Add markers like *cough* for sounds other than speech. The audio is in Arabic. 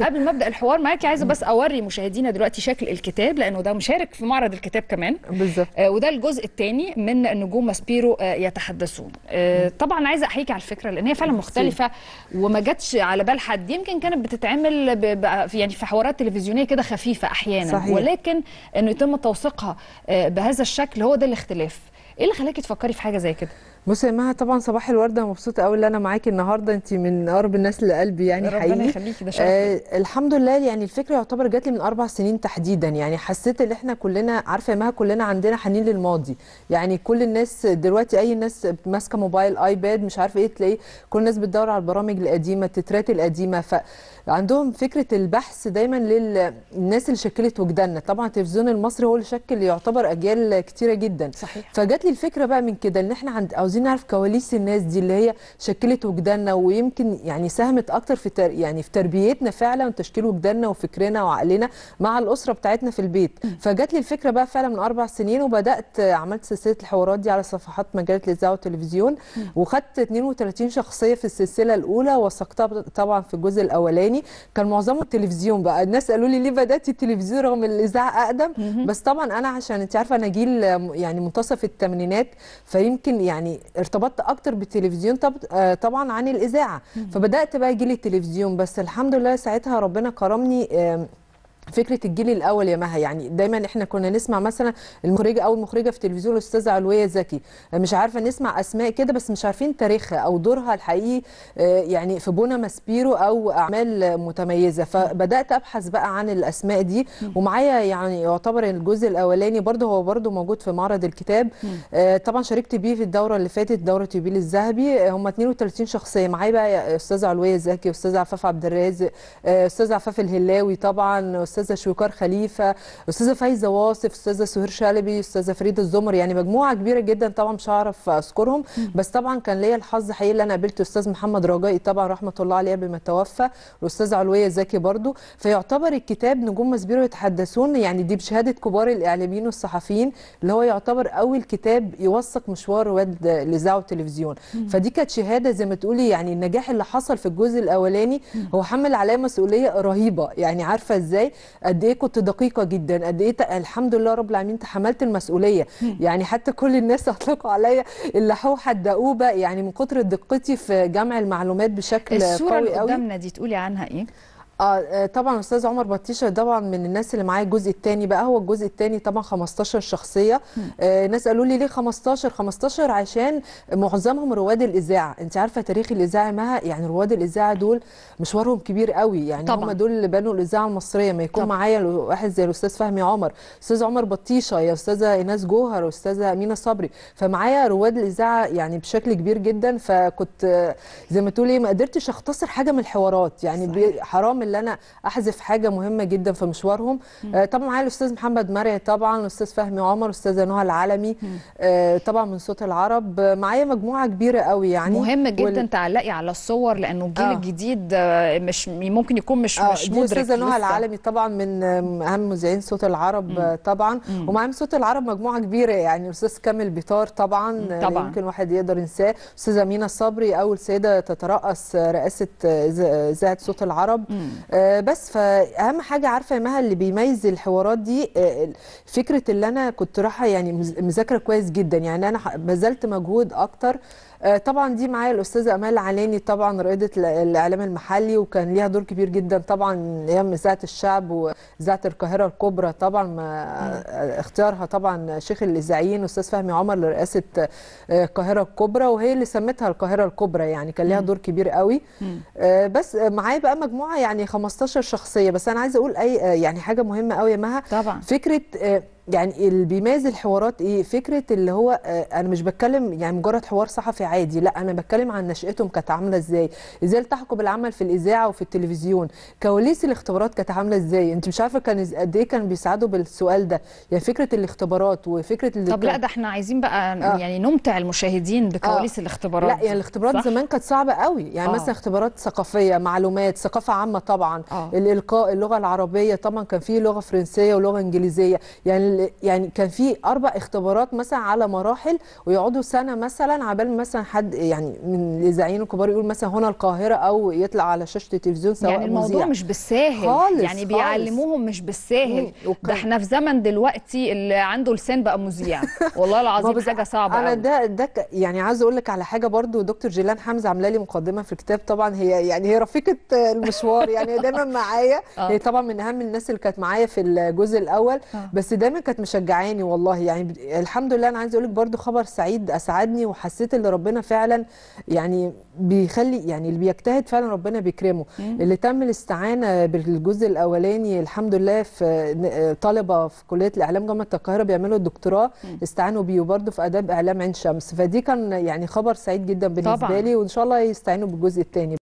قبل ما ابدا الحوار معاكي عايزه بس اوري مشاهدينا دلوقتي شكل الكتاب لانه ده مشارك في معرض الكتاب كمان بالظبط آه وده الجزء الثاني من نجوم ماسبيرو آه يتحدثون آه طبعا عايزه احييكي على الفكره لان هي فعلا مختلفه وما جاتش على بال حد يمكن كانت بتتعمل يعني في حوارات تلفزيونيه كده خفيفه احيانا صحيح. ولكن انه يتم توثيقها آه، بهذا الشكل هو ده الاختلاف ايه اللي خلاكي تفكري في حاجه زي كده بصي يا مها طبعا صباح الورده مبسوطه قوي ان انا معاكي النهارده انت من اقرب الناس لقلبي يعني ربنا حقيقي ربنا يخليكي ده شرف آه الحمد لله يعني الفكره يعتبر جات لي من اربع سنين تحديدا يعني حسيت ان احنا كلنا عارفه يا مها كلنا عندنا حنين للماضي يعني كل الناس دلوقتي اي ناس ماسكه موبايل ايباد مش عارفه ايه تلاقي كل الناس بتدور على البرامج القديمه التترات القديمه فعندهم فكره البحث دايما للناس اللي شكلت وجداننا طبعا التلفزيون المصري هو اللي شكل يعتبر اجيال كتيره جدا صحيح فجات لي الفكره بقى من كده ان احنا عند عاوزين نعرف كواليس الناس دي اللي هي شكلت وجداننا ويمكن يعني ساهمت اكتر في تر... يعني في تربيتنا فعلا وتشكيل وجداننا وفكرنا وعقلنا مع الاسره بتاعتنا في البيت فجت لي الفكره بقى فعلا من اربع سنين وبدات عملت سلسله الحوارات دي على صفحات مجله الاذاعه والتلفزيون وخدت 32 شخصيه في السلسله الاولى وثقتها طبعا في الجزء الاولاني كان معظمه التلفزيون بقى الناس قالوا لي ليه بداتي التلفزيون رغم الاذاعه اقدم بس طبعا انا عشان انت عارفه انا جيل يعني منتصف الثمانينات فيمكن يعني ارتبطت اكتر بالتلفزيون طب آه، طبعا عن الاذاعه فبدات بقى لي التلفزيون بس الحمد لله ساعتها ربنا كرمني فكره الجيل الاول يا مها يعني دايما احنا كنا نسمع مثلا المخرجه او المخرجه في التلفزيون الاستاذه علويه زكي مش عارفه نسمع اسماء كده بس مش عارفين تاريخها او دورها الحقيقي آه، يعني في بونا ماسبيرو او اعمال متميزه فبدات ابحث بقى عن الاسماء دي ومعايا يعني يعتبر الجزء الاولاني برده هو برده موجود في معرض الكتاب آه، طبعا شاركت بيه في الدوره اللي فاتت دوره يوبيل الذهبي هم 32 شخصيه معايا بقى استاذه علويه زكي استاذ عفاف عبد الرازق آه، استاذ عفاف الهلاوي طبعا الاستاذه شويكار خليفه استاذه فايزه واصف استاذه سهير شلبي استاذه فريد الزمر يعني مجموعه كبيره جدا طبعا مش هعرف اذكرهم بس طبعا كان ليا الحظ حقيقي ان انا قابلت استاذ محمد رجائي طبعا رحمه الله عليه قبل ما توفى والاستاذه علويه زكي برضو فيعتبر الكتاب نجوم مسبيرو يتحدثون يعني دي بشهاده كبار الاعلاميين والصحفيين اللي هو يعتبر اول كتاب يوثق مشوار رواد الاذاعه والتلفزيون فدي كانت شهاده زي ما تقولي يعني النجاح اللي حصل في الجزء الاولاني هو حمل عليه مسؤوليه رهيبه يعني عارفه ازاي قد ايه كنت دقيقه جدا قد ايه الحمد لله رب العالمين تحملت المسؤوليه يعني حتى كل الناس *laughs* اطلقوا عليا اللحوحه الدؤوبه يعني من كتر دقتي في جمع المعلومات بشكل قوي قوي الصوره اللي قدامنا دي تقولي عنها ايه آه،, اه طبعا استاذ عمر بطيشه طبعا من الناس اللي معايا الجزء الثاني بقى هو الجزء الثاني طبعا 15 شخصيه آه ناس قالوا لي ليه 15 15 عشان معظمهم رواد الاذاعه انت عارفه تاريخ الاذاعه مها يعني رواد الاذاعه دول مشوارهم كبير قوي يعني طبعا. هم دول اللي بنوا الاذاعه المصريه ما يكون معايا واحد زي الاستاذ فهمي عمر استاذ عمر بطيشه يا استاذه ايناس جوهر استاذه امينه صبري فمعايا رواد الاذاعه يعني بشكل كبير جدا فكنت زي ما تقولي ما قدرتش اختصر حاجه من الحوارات يعني حرام ان انا احذف حاجه مهمه جدا في مشوارهم آه طبعا معايا الاستاذ محمد مرعي طبعا الاستاذ فهمي عمر الاستاذه نهى العالمي آه طبعا من صوت العرب معايا مجموعه كبيره قوي يعني مهم جدا وال... تعلقي على الصور لانه الجيل آه. الجديد آه، مش ممكن يكون مش آه. مش مدرك الاستاذه نهى العالمي طبعا من اهم مذيعين صوت العرب مم. آه، طبعا ومعايا من صوت العرب مجموعه كبيره يعني الاستاذ كامل بيطار طبعا آه، طبعا يمكن واحد يقدر ينساه استاذه مينا صبري اول سيده تترأس رئاسه اذاعه صوت العرب مم. آه، بس فاهم حاجه عارفه يا مها اللي بيميز الحوارات دي آه، فكره اللي انا كنت رايحه يعني مذاكره كويس جدا يعني انا بذلت مجهود اكتر آه، طبعا دي معايا الاستاذه امال علاني طبعا رائده الاعلام المحلي وكان ليها دور كبير جدا طبعا ايام اذاعه الشعب واذاعه القاهره الكبرى طبعا ما آه، اختيارها طبعا شيخ الاذاعيين استاذ فهمي عمر لرئاسه آه، القاهره الكبرى وهي اللي سمتها القاهره الكبرى يعني كان ليها دور كبير قوي بس معايا بقى مجموعه يعني 15 شخصيه بس انا عايزه اقول اي يعني حاجه مهمه قوي يا مها طبعا فكره يعني اللي بيميز الحوارات ايه فكره اللي هو آه، انا مش بتكلم يعني مجرد حوار صحفي عادي لا انا بتكلم عن نشاتهم كانت عامله ازاي ازاي التحقوا بالعمل في الاذاعه وفي التلفزيون كواليس الاختبارات كانت عامله ازاي انت مش عارفه كان قد ايه كان بيساعدوا بالسؤال ده يعني فكره الاختبارات وفكره اللي طب كان... لا ده احنا عايزين بقى آه. يعني نمتع المشاهدين آه. بكواليس آه. الاختبارات لا يعني الاختبارات زمان كانت صعبه قوي يعني آه. مثلا اختبارات ثقافيه معلومات ثقافه عامه طبعا آه. الالقاء اللغه العربيه طبعا كان في لغه فرنسيه ولغه انجليزيه يعني اللي يعني كان في اربع اختبارات مثلا على مراحل ويقعدوا سنه مثلا عبال مثلا حد يعني من الاذاعيين الكبار يقول مثلا هنا القاهره او يطلع على شاشه التلفزيون سواء يعني الموضوع مزيع. مش بالساهل خالص يعني بيعلموهم مش بالساهل ده احنا في زمن دلوقتي اللي عنده لسان بقى مذيع *laughs* والله العظيم حاجه صعبه انا ده ده يعني عايز اقول لك على حاجه برضو دكتور جيلان حمزه عامله لي مقدمه في الكتاب طبعا هي يعني هي رفيقه المشوار يعني دايما معايا *laughs* آه. هي طبعا من اهم الناس اللي كانت معايا في الجزء الاول آه. بس دايما كانت مشجعاني والله يعني الحمد لله انا عايزه اقول لك برده خبر سعيد اسعدني وحسيت ان ربنا فعلا يعني بيخلي يعني اللي بيجتهد فعلا ربنا بيكرمه مم. اللي تم الاستعانه بالجزء الاولاني الحمد لله في طلبه في كليه الاعلام جامعه القاهره بيعملوا الدكتوراه مم. استعانوا بيه وبرده في اداب اعلام عين شمس فدي كان يعني خبر سعيد جدا بالنسبه طبعا. لي وان شاء الله يستعينوا بالجزء الثاني